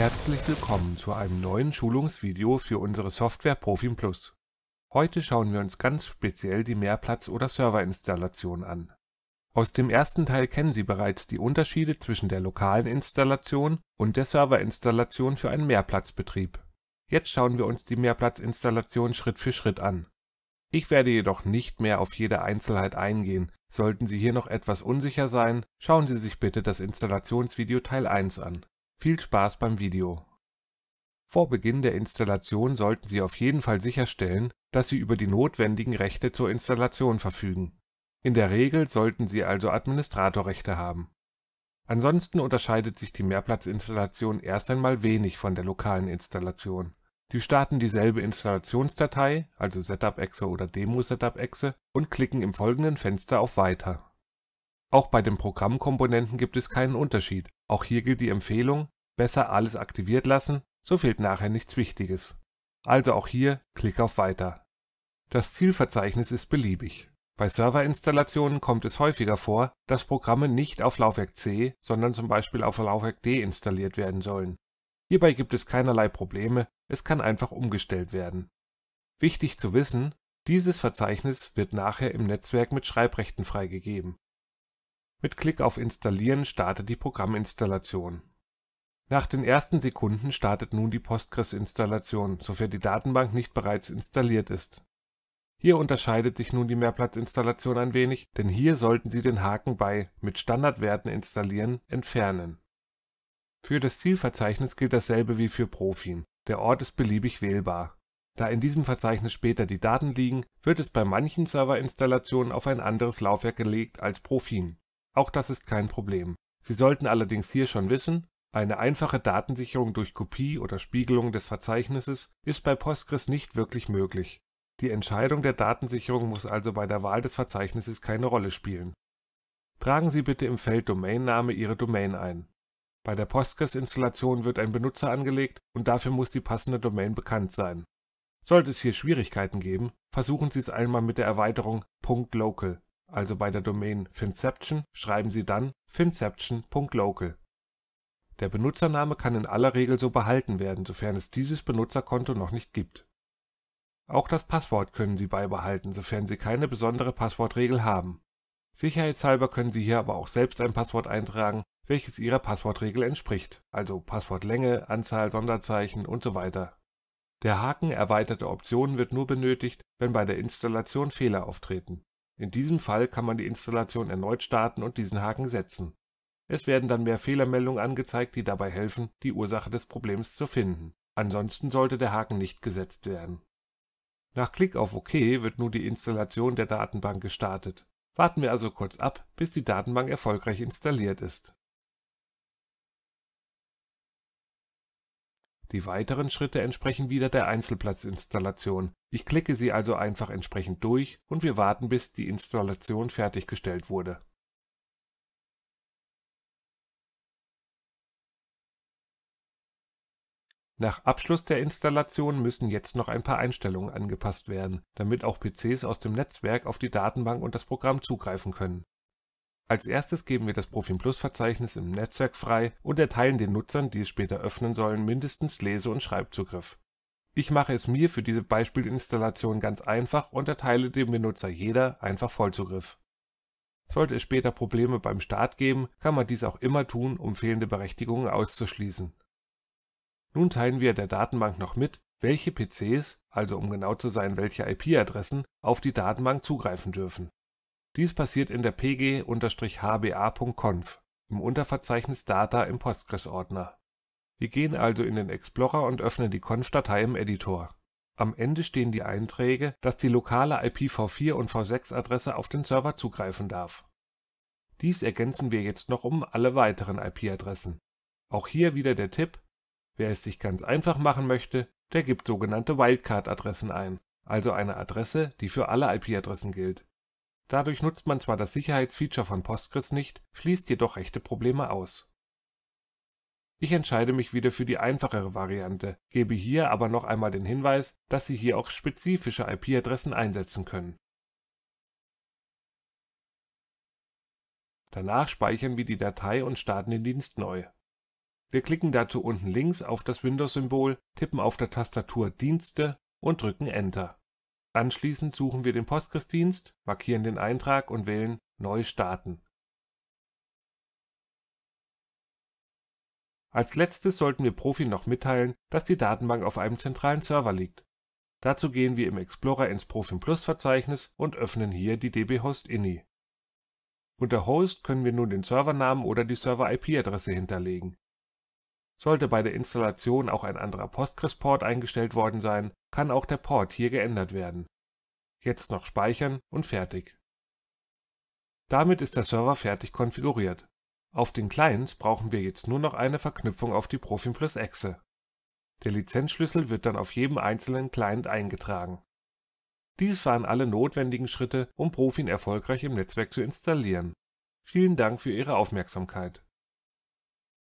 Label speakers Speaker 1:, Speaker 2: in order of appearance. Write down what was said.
Speaker 1: Herzlich willkommen zu einem neuen Schulungsvideo für unsere Software Profim Plus. Heute schauen wir uns ganz speziell die Mehrplatz- oder Serverinstallation an. Aus dem ersten Teil kennen Sie bereits die Unterschiede zwischen der lokalen Installation und der Serverinstallation für einen Mehrplatzbetrieb. Jetzt schauen wir uns die Mehrplatzinstallation Schritt für Schritt an. Ich werde jedoch nicht mehr auf jede Einzelheit eingehen. Sollten Sie hier noch etwas unsicher sein, schauen Sie sich bitte das Installationsvideo Teil 1 an. Viel Spaß beim Video! Vor Beginn der Installation sollten Sie auf jeden Fall sicherstellen, dass Sie über die notwendigen Rechte zur Installation verfügen. In der Regel sollten Sie also Administratorrechte haben. Ansonsten unterscheidet sich die Mehrplatzinstallation erst einmal wenig von der lokalen Installation. Sie starten dieselbe Installationsdatei, also Setup-Exe oder demo setup exe und klicken im folgenden Fenster auf Weiter auch bei den Programmkomponenten gibt es keinen Unterschied, auch hier gilt die Empfehlung besser alles aktiviert lassen, so fehlt nachher nichts Wichtiges. Also auch hier Klick auf Weiter. Das Zielverzeichnis ist beliebig. Bei Serverinstallationen kommt es häufiger vor, dass Programme nicht auf Laufwerk C, sondern zum Beispiel auf Laufwerk D installiert werden sollen. Hierbei gibt es keinerlei Probleme, es kann einfach umgestellt werden. Wichtig zu wissen, dieses Verzeichnis wird nachher im Netzwerk mit Schreibrechten freigegeben mit Klick auf Installieren startet die Programminstallation. Nach den ersten Sekunden startet nun die Postgres-Installation, sofern die Datenbank nicht bereits installiert ist. Hier unterscheidet sich nun die Mehrplatzinstallation ein wenig, denn hier sollten Sie den Haken bei Mit Standardwerten installieren entfernen. Für das Zielverzeichnis gilt dasselbe wie für Profin, der Ort ist beliebig wählbar. Da in diesem Verzeichnis später die Daten liegen, wird es bei manchen Serverinstallationen auf ein anderes Laufwerk gelegt als Profin auch das ist kein Problem. Sie sollten allerdings hier schon wissen, eine einfache Datensicherung durch Kopie oder Spiegelung des Verzeichnisses ist bei Postgres nicht wirklich möglich. Die Entscheidung der Datensicherung muss also bei der Wahl des Verzeichnisses keine Rolle spielen. Tragen Sie bitte im Feld Domainname Ihre Domain ein. Bei der Postgres-Installation wird ein Benutzer angelegt und dafür muss die passende Domain bekannt sein. Sollte es hier Schwierigkeiten geben, versuchen Sie es einmal mit der Erweiterung .local also bei der Domain finception, schreiben Sie dann finception.local. Der Benutzername kann in aller Regel so behalten werden, sofern es dieses Benutzerkonto noch nicht gibt. Auch das Passwort können Sie beibehalten, sofern Sie keine besondere Passwortregel haben. Sicherheitshalber können Sie hier aber auch selbst ein Passwort eintragen, welches Ihrer Passwortregel entspricht, also Passwortlänge, Anzahl Sonderzeichen und so weiter. Der Haken Erweiterte Optionen wird nur benötigt, wenn bei der Installation Fehler auftreten in diesem Fall kann man die Installation erneut starten und diesen Haken setzen. Es werden dann mehr Fehlermeldungen angezeigt, die dabei helfen, die Ursache des Problems zu finden. Ansonsten sollte der Haken nicht gesetzt werden. Nach Klick auf OK wird nun die Installation der Datenbank gestartet. Warten wir also kurz ab, bis die Datenbank erfolgreich installiert ist Die weiteren Schritte entsprechen wieder der Einzelplatzinstallation. Ich klicke sie also einfach entsprechend durch und wir warten bis die Installation fertiggestellt wurde. Nach Abschluss der Installation müssen jetzt noch ein paar Einstellungen angepasst werden, damit auch PCs aus dem Netzwerk auf die Datenbank und das Programm zugreifen können als Erstes geben wir das Profim Plus Verzeichnis im Netzwerk frei und erteilen den Nutzern, die es später öffnen sollen, mindestens Lese und Schreibzugriff. Ich mache es mir für diese Beispielinstallation ganz einfach und erteile dem Benutzer jeder einfach Vollzugriff. Sollte es später Probleme beim Start geben, kann man dies auch immer tun, um fehlende Berechtigungen auszuschließen. Nun teilen wir der Datenbank noch mit, welche PCs, also um genau zu sein, welche IP-Adressen, auf die Datenbank zugreifen dürfen dies passiert in der pg-hba.conf im Unterverzeichnis Data im Postgres-Ordner. Wir gehen also in den Explorer und öffnen die Conf-Datei im Editor. Am Ende stehen die Einträge, dass die lokale IPv4 und v 6 adresse auf den Server zugreifen darf. Dies ergänzen wir jetzt noch um alle weiteren IP-Adressen. Auch hier wieder der Tipp: Wer es sich ganz einfach machen möchte, der gibt sogenannte Wildcard-Adressen ein, also eine Adresse, die für alle IP-Adressen gilt Dadurch nutzt man zwar das Sicherheitsfeature von Postgres nicht, schließt jedoch echte Probleme aus. Ich entscheide mich wieder für die einfachere Variante, gebe hier aber noch einmal den Hinweis, dass Sie hier auch spezifische IP-Adressen einsetzen können. Danach speichern wir die Datei und starten den Dienst neu. Wir klicken dazu unten links auf das Windows-Symbol, tippen auf der Tastatur Dienste und drücken Enter Anschließend suchen wir den Postgres-Dienst, markieren den Eintrag und wählen Neu starten. Als letztes sollten wir Profi noch mitteilen, dass die Datenbank auf einem zentralen Server liegt. Dazu gehen wir im Explorer ins Profim+-Verzeichnis und öffnen hier die db-host-ini. Unter Host können wir nun den Servernamen oder die Server-IP-Adresse hinterlegen sollte bei der Installation auch ein anderer Postgres-Port eingestellt worden sein, kann auch der Port hier geändert werden. Jetzt noch Speichern und fertig. Damit ist der Server fertig konfiguriert. Auf den Clients brauchen wir jetzt nur noch eine Verknüpfung auf die Profin Plus Exe. Der Lizenzschlüssel wird dann auf jedem einzelnen Client eingetragen. Dies waren alle notwendigen Schritte, um Profin erfolgreich im Netzwerk zu installieren. Vielen Dank für Ihre Aufmerksamkeit.